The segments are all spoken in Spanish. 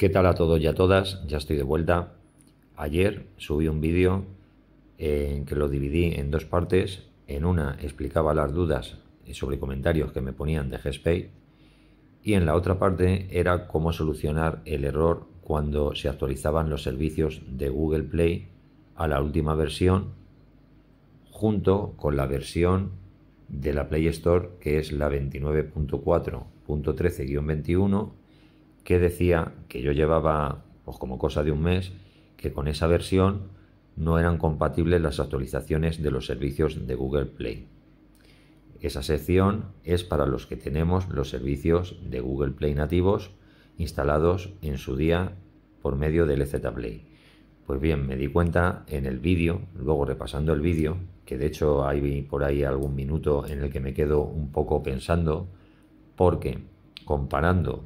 ¿Qué tal a todos y a todas? Ya estoy de vuelta. Ayer subí un vídeo en eh, que lo dividí en dos partes. En una explicaba las dudas sobre comentarios que me ponían de Gspay y en la otra parte era cómo solucionar el error cuando se actualizaban los servicios de Google Play a la última versión junto con la versión de la Play Store que es la 29.4.13-21 que decía que yo llevaba, pues como cosa de un mes, que con esa versión no eran compatibles las actualizaciones de los servicios de Google Play. Esa sección es para los que tenemos los servicios de Google Play nativos instalados en su día por medio del EZ Play. Pues bien, me di cuenta en el vídeo, luego repasando el vídeo, que de hecho hay por ahí algún minuto en el que me quedo un poco pensando, porque comparando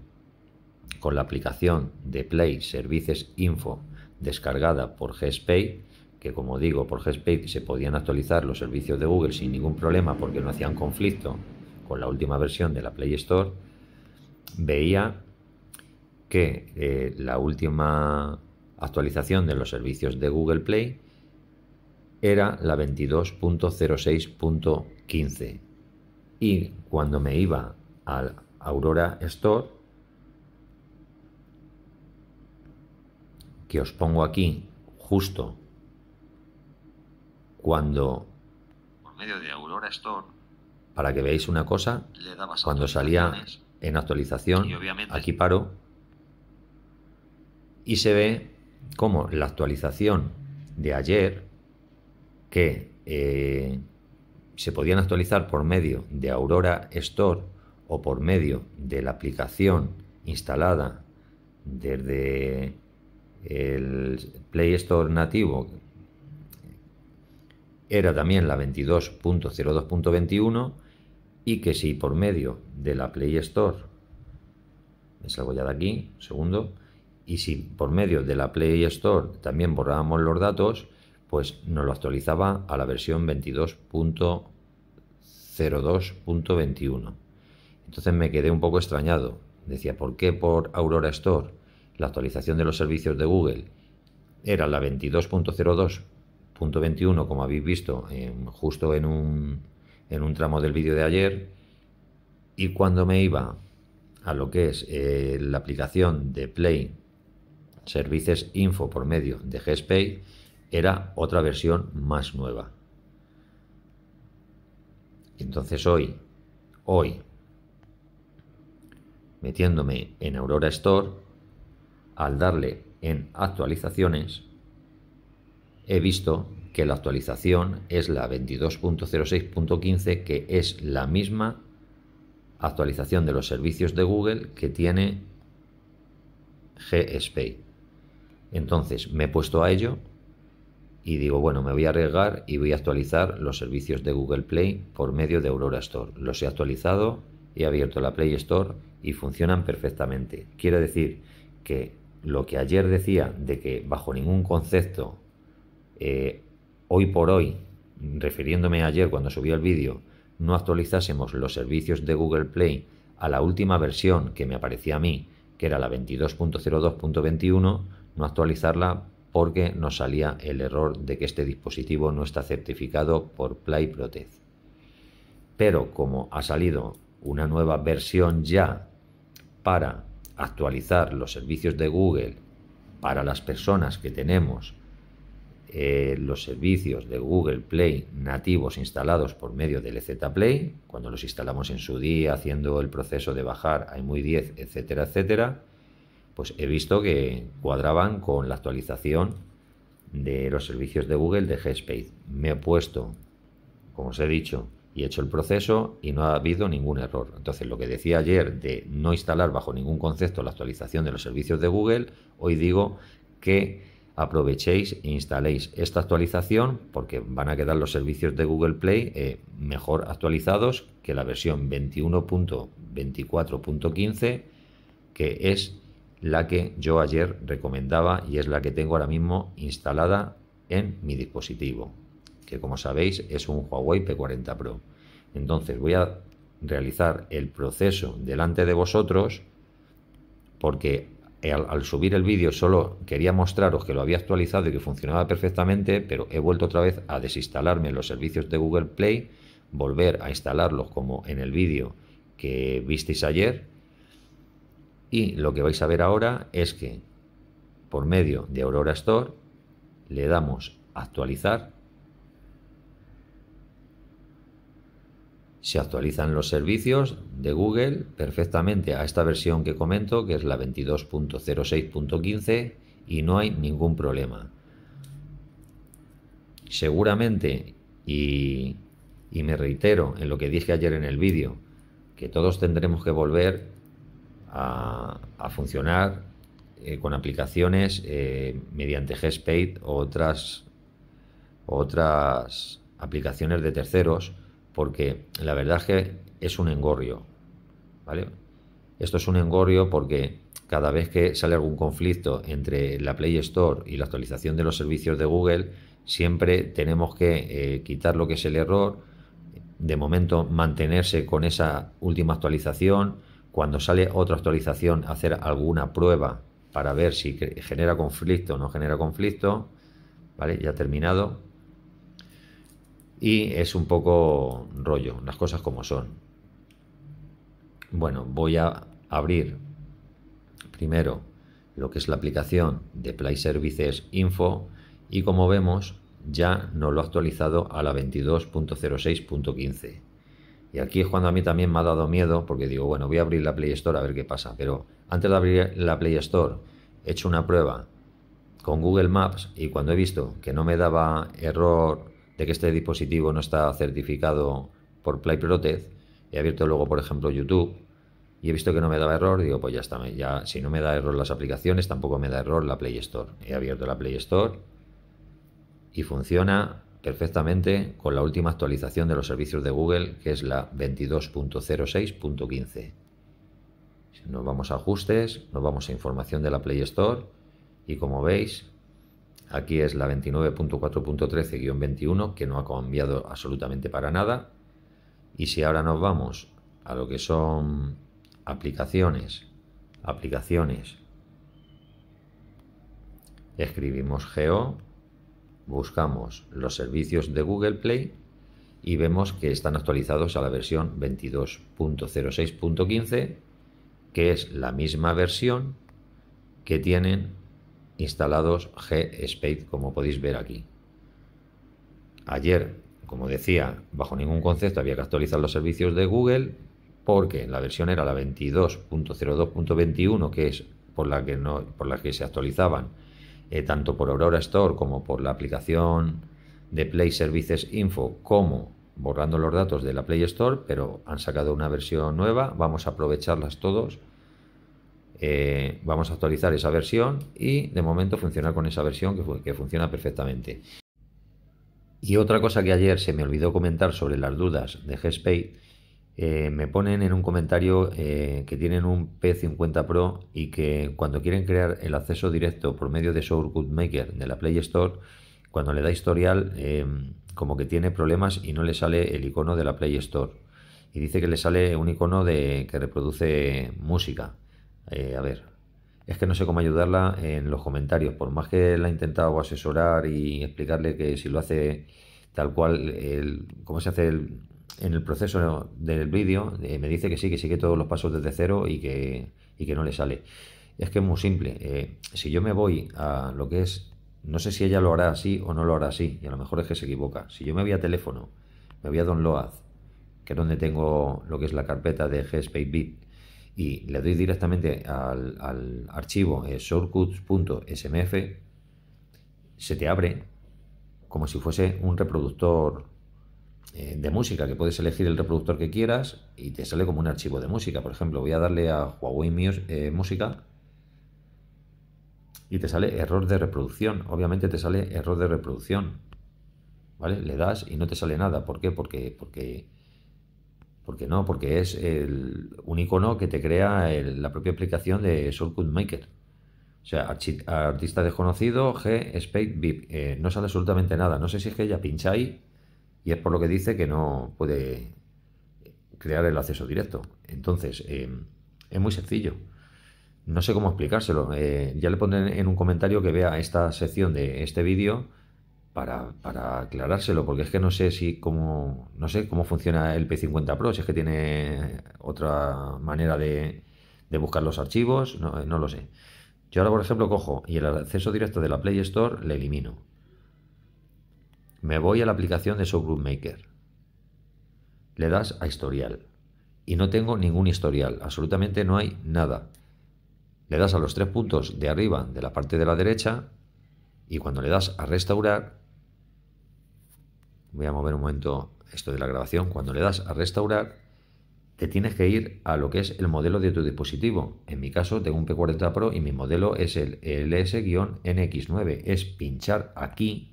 con la aplicación de Play Services Info descargada por GSPay, que como digo, por GSPay se podían actualizar los servicios de Google sin ningún problema porque no hacían conflicto con la última versión de la Play Store, veía que eh, la última actualización de los servicios de Google Play era la 22.06.15 y cuando me iba al Aurora Store que os pongo aquí justo cuando... Por medio de Aurora Store. Para que veáis una cosa, cuando salía en actualización, aquí paro, y se ve como la actualización de ayer, que eh, se podían actualizar por medio de Aurora Store o por medio de la aplicación instalada desde el Play Store nativo era también la 22.02.21 y que si por medio de la Play Store, me salgo ya de aquí, segundo, y si por medio de la Play Store también borrábamos los datos, pues nos lo actualizaba a la versión 22.02.21. Entonces me quedé un poco extrañado. Decía, ¿por qué por Aurora Store? la actualización de los servicios de Google era la 22.02.21, como habéis visto justo en un, en un tramo del vídeo de ayer, y cuando me iba a lo que es eh, la aplicación de Play Services Info por medio de GSPay, era otra versión más nueva. Entonces hoy, hoy, metiéndome en Aurora Store, al darle en actualizaciones, he visto que la actualización es la 22.06.15, que es la misma actualización de los servicios de Google que tiene GSpace. Entonces me he puesto a ello y digo, bueno, me voy a arriesgar y voy a actualizar los servicios de Google Play por medio de Aurora Store. Los he actualizado, he abierto la Play Store y funcionan perfectamente. Quiere decir que lo que ayer decía de que bajo ningún concepto, eh, hoy por hoy, refiriéndome a ayer cuando subió el vídeo, no actualizásemos los servicios de Google Play a la última versión que me aparecía a mí, que era la 22.02.21, no actualizarla porque nos salía el error de que este dispositivo no está certificado por Play Protect. Pero como ha salido una nueva versión ya para actualizar los servicios de Google para las personas que tenemos eh, los servicios de Google Play nativos instalados por medio del EZ Play, cuando los instalamos en su día haciendo el proceso de bajar hay muy 10, etcétera, etcétera, pues he visto que cuadraban con la actualización de los servicios de Google de Gspace. Me he puesto, como os he dicho, y hecho el proceso y no ha habido ningún error. Entonces, lo que decía ayer de no instalar bajo ningún concepto la actualización de los servicios de Google, hoy digo que aprovechéis e instaléis esta actualización porque van a quedar los servicios de Google Play eh, mejor actualizados que la versión 21.24.15, que es la que yo ayer recomendaba y es la que tengo ahora mismo instalada en mi dispositivo que como sabéis es un Huawei P40 Pro. Entonces voy a realizar el proceso delante de vosotros porque al, subir el vídeo solo quería mostraros que lo había actualizado y que funcionaba perfectamente, pero he vuelto otra vez a desinstalarme los servicios de Google Play, volver a instalarlos como en el vídeo que visteis ayer. Y lo que vais a ver ahora es que por medio de Aurora Store le damos actualizar se actualizan los servicios de Google perfectamente a esta versión que comento, que es la 22.06.15, y no hay ningún problema. Seguramente, y, me reitero en lo que dije ayer en el vídeo, que todos tendremos que volver a, funcionar eh, con aplicaciones eh, mediante g o otras, otras aplicaciones de terceros porque la verdad es que es un engorrio, ¿vale? Esto es un engorrio porque cada vez que sale algún conflicto entre la Play Store y la actualización de los servicios de Google, siempre tenemos que eh, quitar lo que es el error, de momento mantenerse con esa última actualización, cuando sale otra actualización hacer alguna prueba para ver si genera conflicto o no genera conflicto, ¿vale? Ya terminado, y es un poco rollo, las cosas como son. Bueno, voy a abrir primero lo que es la aplicación de Play Services Info y como vemos ya no lo ha actualizado a la 22.06.15. Y aquí es cuando a mí también me ha dado miedo porque digo, bueno, voy a abrir la Play Store a ver qué pasa, pero antes de abrir la Play Store he hecho una prueba con Google Maps y cuando he visto que no me daba error de que este dispositivo no está certificado por Play Protect, he abierto luego, por ejemplo, YouTube y he visto que no me daba error, digo, pues ya está, ya, si no me da error las aplicaciones, tampoco me da error la Play Store. He abierto la Play Store y funciona perfectamente con la última actualización de los servicios de Google, que es la 22.06.15. Nos vamos a ajustes, nos vamos a información de la Play Store y como veis, Aquí es la 29.4.13-21, que no ha cambiado absolutamente para nada. Y si ahora nos vamos a lo que son aplicaciones, aplicaciones, escribimos geo, buscamos los servicios de Google Play y vemos que están actualizados a la versión 22.06.15, que es la misma versión que tienen instalados g space como podéis ver aquí. Ayer, como decía, bajo ningún concepto había que actualizar los servicios de Google porque la versión era la 22.02.21, que es por la que, no, por la que se actualizaban eh, tanto por Aurora Store como por la aplicación de Play Services Info, como borrando los datos de la Play Store, pero han sacado una versión nueva, vamos a aprovecharlas todos eh, vamos a actualizar esa versión y de momento funciona con esa versión que, funciona perfectamente. Y otra cosa que ayer se me olvidó comentar sobre las dudas de Gspay, eh, me ponen en un comentario eh, que tienen un P50 Pro y que cuando quieren crear el acceso directo por medio de Good Maker de la Play Store, cuando le da historial, em, como que tiene problemas y no le sale el icono de la Play Store. Y dice que le sale un icono de, que reproduce música. Eh, a ver, es que no sé cómo ayudarla en los comentarios. Por más que la he intentado asesorar y explicarle que si lo hace tal cual, el, cómo se hace el, en el proceso del vídeo, eh, me dice que sí, que sigue todos los pasos desde cero y que, y que no le sale. Es que es muy simple. Eh, si yo me voy a lo que es, no sé si ella lo hará así o no lo hará así, y a lo mejor es que se equivoca. Si yo me voy a teléfono, me voy a Don Loaz, que es donde tengo lo que es la carpeta de g bit y le doy directamente al, archivo eh, shortcuts.smf, se te abre como si fuese un reproductor eh, de música, que puedes elegir el reproductor que quieras y te sale como un archivo de música. Por ejemplo, voy a darle a Huawei Music eh, Música y te sale error de reproducción. Obviamente te sale error de reproducción. ¿Vale? Le das y no te sale nada. ¿Por qué? Porque, porque qué no? Porque es un icono que te crea la propia aplicación de Shortcut Maker. O sea, artista desconocido, G, Space, VIP. Eh, no sale absolutamente nada. No sé si es que ella pincha y es por lo que dice que no puede crear el acceso directo. Entonces, em, es muy sencillo. No sé cómo explicárselo. Eh, ya le pondré en un comentario que vea esta sección de este vídeo para, para, aclarárselo, porque es que no sé si cómo, no sé cómo funciona el P50 Pro, si es que tiene otra manera de, buscar los archivos, eh, no, lo sé. Yo ahora, por ejemplo, cojo y el acceso directo de la Play Store le elimino. Me voy a la aplicación de Group Maker. Le das a historial. Y no tengo ningún historial, absolutamente no hay nada. Le das a los tres puntos de arriba de la parte de la derecha y cuando le das a restaurar voy a mover un momento esto de la grabación, cuando le das a restaurar, te tienes que ir a lo que es el modelo de tu dispositivo. En mi caso tengo un P40 Pro y mi modelo es el LS-NX9. Es pinchar aquí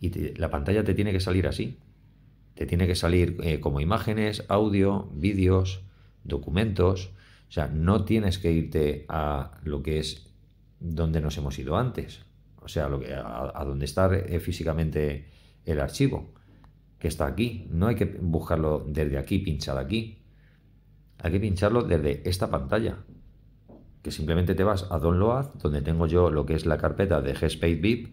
y la pantalla te tiene que salir así. Te tiene que salir eh, como imágenes, audio, vídeos, documentos. O sea, no tienes que irte a lo que es donde nos hemos ido antes. O sea, a, donde está eh, físicamente el archivo que está aquí. No hay que buscarlo desde aquí, pinchar aquí. Hay que pincharlo desde esta pantalla. Que simplemente te vas a Download, donde tengo yo lo que es la carpeta de g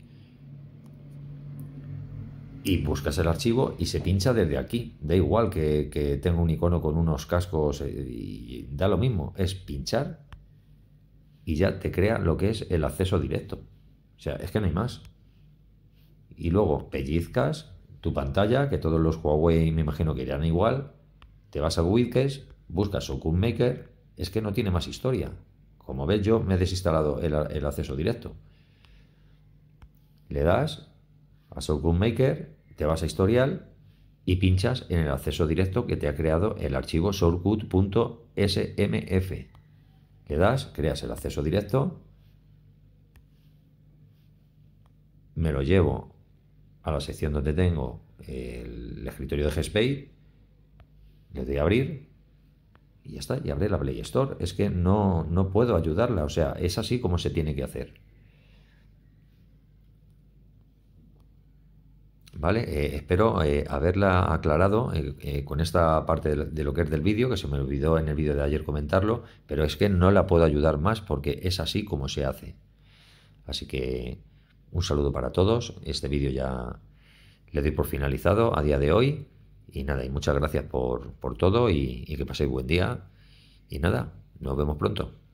Y buscas el archivo y se pincha desde aquí. Da igual que, que tenga un icono con unos cascos eh, y da lo mismo. Es pinchar y ya te crea lo que es el acceso directo. O sea, es que no hay más. Y luego pellizcas tu pantalla, que todos los Huawei me imagino que irán igual, te vas a Widgets, buscas Okun Maker, es que no tiene más historia. Como ves, yo me he desinstalado el, acceso directo. Le das a Sokun Maker, te vas a historial y pinchas en el acceso directo que te ha creado el archivo shortcut.smf. Le das, creas el acceso directo, me lo llevo a la sección donde tengo el escritorio de Gspay, le doy a abrir y ya está, y abre la Play Store. Es que no, puedo ayudarla, o sea, es así como se tiene que hacer. ¿Vale? Eh, espero eh, haberla aclarado eh, con esta parte de lo que es del vídeo, que se me olvidó en el vídeo de ayer comentarlo, pero es que no la puedo ayudar más porque es así como se hace. Así que un saludo para todos. Este vídeo ya le doy por finalizado a día de hoy. Y nada, y muchas gracias por, por todo y, y que paséis buen día. Y nada, nos vemos pronto.